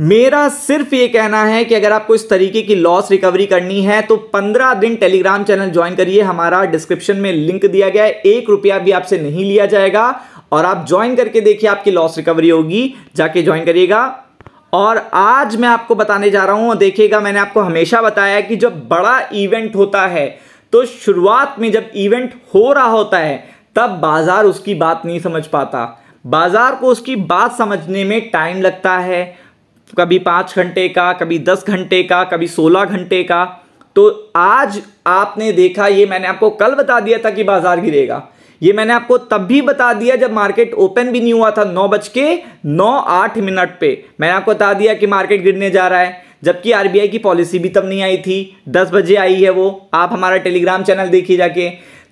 मेरा सिर्फ ये कहना है कि अगर आपको इस तरीके की लॉस रिकवरी करनी है तो 15 दिन टेलीग्राम चैनल ज्वाइन करिए हमारा डिस्क्रिप्शन में लिंक दिया गया है एक रुपया भी आपसे नहीं लिया जाएगा और आप ज्वाइन करके देखिए आपकी लॉस रिकवरी होगी जाके ज्वाइन करिएगा और आज मैं आपको बताने जा रहा हूं और देखिएगा मैंने आपको हमेशा बताया कि जब बड़ा इवेंट होता है तो शुरुआत में जब इवेंट हो रहा होता है तब बाजार उसकी बात नहीं समझ पाता बाजार को उसकी बात समझने में टाइम लगता है कभी पाँच घंटे का कभी दस घंटे का कभी सोलह घंटे का तो आज आपने देखा ये मैंने आपको कल बता दिया था कि बाजार गिरेगा ये मैंने आपको तब भी बता दिया जब मार्केट ओपन भी नहीं हुआ था नौ बज के नौ आठ मिनट पे मैंने आपको बता दिया कि मार्केट गिरने जा रहा है जबकि आरबीआई की पॉलिसी भी तब नहीं आई थी दस बजे आई है वो आप हमारा टेलीग्राम चैनल देखिए जाके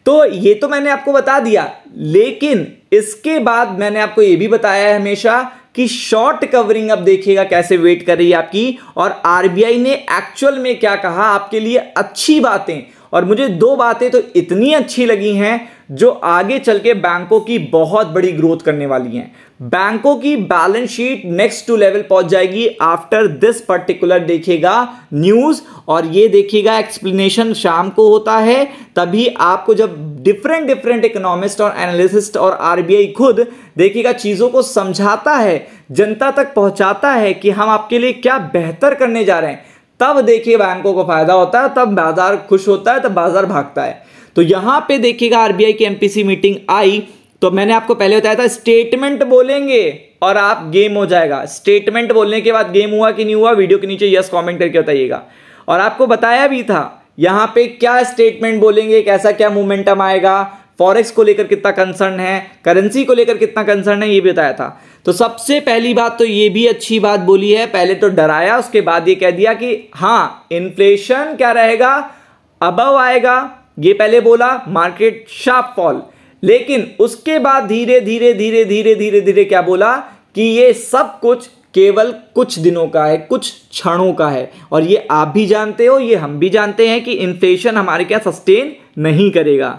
तो ये तो मैंने आपको बता दिया लेकिन इसके बाद मैंने आपको ये भी बताया है हमेशा कि शॉर्ट कवरिंग अब देखिएगा कैसे वेट कर रही है आपकी और आरबीआई ने एक्चुअल में क्या कहा आपके लिए अच्छी बातें और मुझे दो बातें तो इतनी अच्छी लगी हैं जो आगे चल के बैंकों की बहुत बड़ी ग्रोथ करने वाली हैं बैंकों की balance sheet next to level पहुंच जाएगी आफ्टर दिस पर्टिकुलर देखिएगा न्यूज़ और ये देखिएगा एक्सप्लेनेशन शाम को होता है तभी आपको जब डिफरेंट डिफरेंट इकोनॉमिस्ट और एनालिसिस्ट और आरबीआई खुद देखिएगा चीज़ों को समझाता है जनता तक पहुंचाता है कि हम आपके लिए क्या बेहतर करने जा रहे हैं तब देखिए बैंकों को फायदा होता है तब बाजार खुश होता है तब बाजार भागता है तो यहां पे देखिएगा आरबीआई की एमपीसी मीटिंग आई तो मैंने आपको पहले बताया था स्टेटमेंट बोलेंगे और आप गेम हो जाएगा स्टेटमेंट बोलने के बाद गेम हुआ कि नहीं हुआ वीडियो के नीचे यस कमेंट करके बताइएगा और आपको बताया भी था यहाँ पे क्या स्टेटमेंट बोलेंगे कैसा क्या मोमेंटम आएगा फॉरेक्स को लेकर कितना कंसर्न है करेंसी को लेकर कितना कंसर्न है ये भी बताया था तो सबसे पहली बात तो ये भी अच्छी बात बोली है पहले तो डराया उसके बाद ये कह दिया कि हाँ इन्फ्लेशन क्या रहेगा अबव आएगा ये पहले बोला मार्केट शार्प फॉल लेकिन उसके बाद धीरे धीरे धीरे धीरे धीरे धीरे क्या बोला कि ये सब कुछ केवल कुछ दिनों का है कुछ क्षणों का है और ये आप भी जानते हो ये हम भी जानते हैं कि इन्फ्लेशन हमारे क्या सस्टेन नहीं करेगा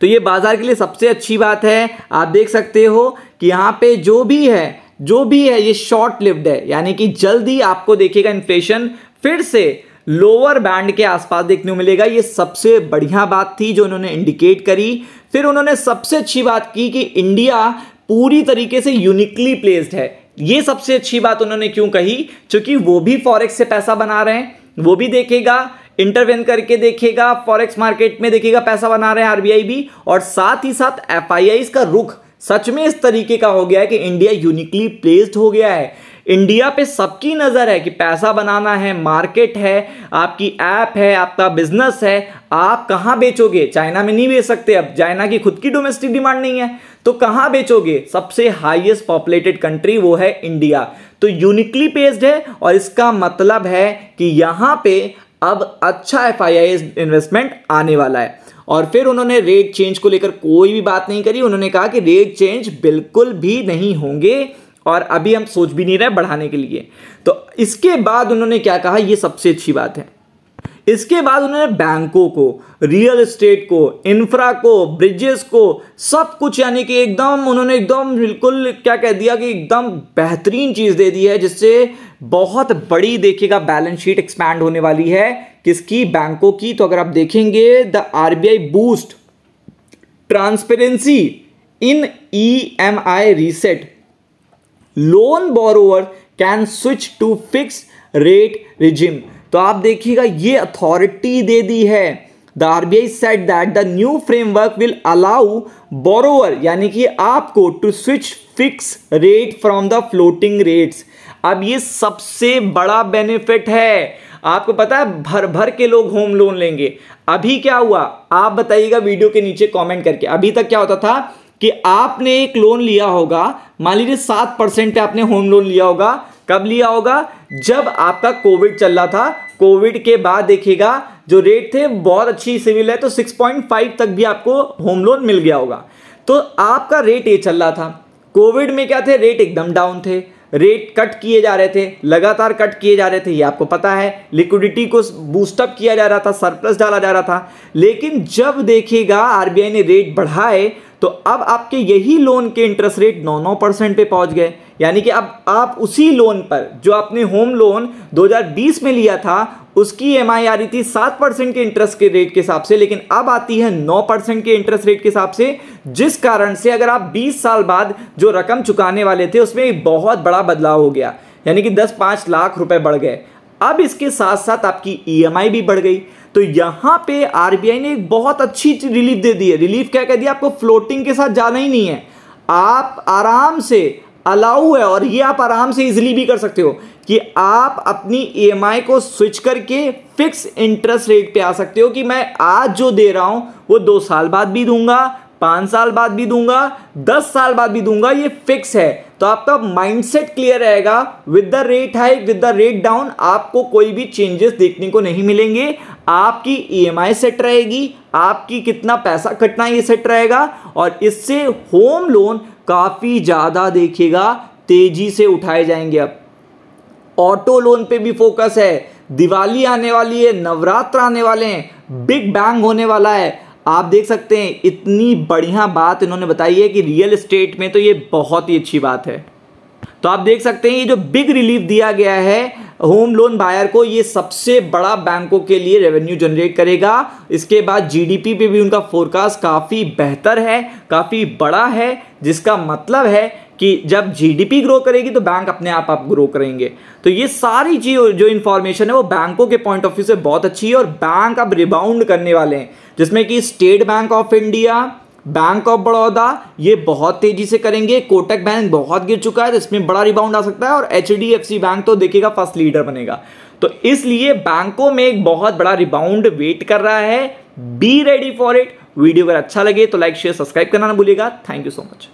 तो ये बाज़ार के लिए सबसे अच्छी बात है आप देख सकते हो कि यहाँ पे जो भी है जो भी है ये शॉर्ट लिव्ड है यानी कि जल्द ही आपको देखेगा इन्फ्लेशन फिर से लोअर बैंड के आसपास देखने को मिलेगा ये सबसे बढ़िया बात थी जो उन्होंने इंडिकेट करी फिर उन्होंने सबसे अच्छी बात की कि इंडिया पूरी तरीके से यूनिकली प्लेस्ड है ये सबसे अच्छी बात उन्होंने क्यों कही क्योंकि वो भी फॉरेक्स से पैसा बना रहे हैं वो भी देखेगा इंटरवेन करके देखेगा फॉरेक्स मार्केट में देखेगा पैसा बना रहे हैं आरबीआई भी और साथ ही साथ एफ का रुख सच में इस तरीके का हो गया है कि इंडिया यूनिकली प्लेस्ड हो गया है इंडिया पे सबकी नज़र है कि पैसा बनाना है मार्केट है आपकी ऐप है आपका बिजनेस है आप कहाँ बेचोगे चाइना में नहीं बेच सकते अब चाइना की खुद की डोमेस्टिक डिमांड नहीं है तो कहाँ बेचोगे सबसे हाईएस्ट पॉपुलेटेड कंट्री वो है इंडिया तो यूनिकली पेस्ड है और इसका मतलब है कि यहाँ पे अब अच्छा एफ इन्वेस्टमेंट आने वाला है और फिर उन्होंने रेट चेंज को लेकर कोई भी बात नहीं करी उन्होंने कहा कि रेट चेंज बिल्कुल भी नहीं होंगे और अभी हम सोच भी नहीं रहे बढ़ाने के लिए तो इसके बाद उन्होंने क्या कहा ये सबसे अच्छी बात है इसके बाद उन्होंने बैंकों को रियल एस्टेट को इंफ्रा को ब्रिजेस को सब कुछ यानी कि एकदम उन्होंने एकदम बिल्कुल क्या कह दिया कि एकदम बेहतरीन चीज़ दे दी है जिससे बहुत बड़ी देखिएगा बैलेंस शीट एक्सपैंड होने वाली है किसकी बैंकों की तो अगर आप देखेंगे the RBI boost transparency in E M I reset loan borrower can switch to fix rate regime तो आप देखिएगा ये अथॉरिटी दे दी है the I said that the new framework will allow borrower यानी कि आपको to switch fix rate from the floating rates अब ये सबसे बड़ा बेनिफिट है आपको पता है भर भर के लोग होम लोन लेंगे अभी क्या हुआ आप बताइएगा वीडियो के नीचे कमेंट करके अभी तक क्या होता था कि आपने एक लोन लिया होगा मान लीजिए सात परसेंट पे आपने होम लोन लिया होगा कब लिया होगा जब आपका कोविड चल रहा था कोविड के बाद देखिएगा जो रेट थे बहुत अच्छी सिविल है तो 6.5 तक भी आपको होम लोन मिल गया होगा तो आपका रेट ये चल रहा था कोविड में क्या थे रेट एकदम डाउन थे रेट कट किए जा रहे थे लगातार कट किए जा रहे थे ये आपको पता है लिक्विडिटी को बूस्टअप किया जा रहा था सरप्लस डाला जा रहा था लेकिन जब देखिएगा आरबीआई ने रेट बढ़ाए तो अब आपके यही लोन के इंटरेस्ट रेट नौ नौ परसेंट पर पहुंच गए यानी कि अब आप उसी लोन पर जो आपने होम लोन 2020 में लिया था उसकी एम आ रही थी सात परसेंट के इंटरेस्ट के रेट के हिसाब से लेकिन अब आती है नौ परसेंट के इंटरेस्ट रेट के हिसाब से जिस कारण से अगर आप 20 साल बाद जो रकम चुकाने वाले थे उसमें बहुत बड़ा बदलाव हो गया यानी कि 10 पाँच लाख रुपए बढ़ गए अब इसके साथ साथ आपकी ईएमआई e भी बढ़ गई तो यहां पे आरबीआई ने एक बहुत अच्छी रिलीफ दे दी है रिलीफ क्या कह दिया आपको फ्लोटिंग के साथ जाना ही नहीं है आप आराम से अलाउ है और ये आप आराम से इजिली भी कर सकते हो कि आप अपनी ई e को स्विच करके फिक्स इंटरेस्ट रेट पे आ सकते हो कि मैं आज जो दे रहा हूँ वो दो साल बाद भी दूंगा पाँच साल बाद भी दूंगा दस साल बाद भी दूंगा ये फिक्स है तो आपका माइंडसेट क्लियर रहेगा with the rate hike with the rate down आपको कोई भी चेंजेस देखने को नहीं मिलेंगे आपकी ईएमआई e सेट रहेगी आपकी कितना पैसा कटना ये सेट रहेगा और इससे होम लोन काफ़ी ज़्यादा देखिएगा तेज़ी से उठाए जाएंगे अब ऑटो लोन पे भी फोकस है दिवाली आने वाली है नवरात्र आने वाले हैं बिग बैंग होने वाला है आप देख सकते हैं इतनी बढ़िया बात इन्होंने बताई है कि रियल इस्टेट में तो ये बहुत ही अच्छी बात है तो आप देख सकते हैं ये जो बिग रिलीफ दिया गया है होम लोन बायर को ये सबसे बड़ा बैंकों के लिए रेवेन्यू जनरेट करेगा इसके बाद जीडीपी पे भी उनका फोरकास्ट काफ़ी बेहतर है काफ़ी बड़ा है जिसका मतलब है कि जब जीडीपी ग्रो करेगी तो बैंक अपने आप आप ग्रो करेंगे तो ये सारी चीज जो इन्फॉर्मेशन है वो बैंकों के पॉइंट ऑफ व्यू से बहुत अच्छी है और बैंक अब रिबाउंड करने वाले हैं जिसमें कि State Bank of India Bank of Baroda ये बहुत तेजी से करेंगे कोटक बैंक बहुत गिर चुका है तो इसमें बड़ा रिबाउंड आ सकता है और एच बैंक तो देखेगा फर्स्ट लीडर बनेगा तो इसलिए बैंकों में एक बहुत बड़ा रिबाउंड वेट कर रहा है be ready for it video अगर अच्छा लगे तो लाइक शेयर सब्सक्राइब करना ना भूलेगा थैंक यू सो मच